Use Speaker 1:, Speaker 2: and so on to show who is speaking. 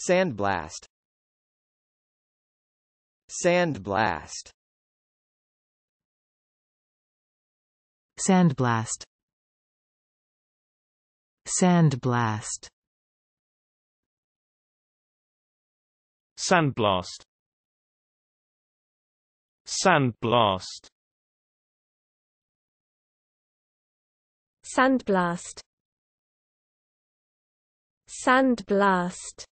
Speaker 1: Sandblast Sandblast Sandblast Sandblast Sandblast Sandblast Sandblast Sandblast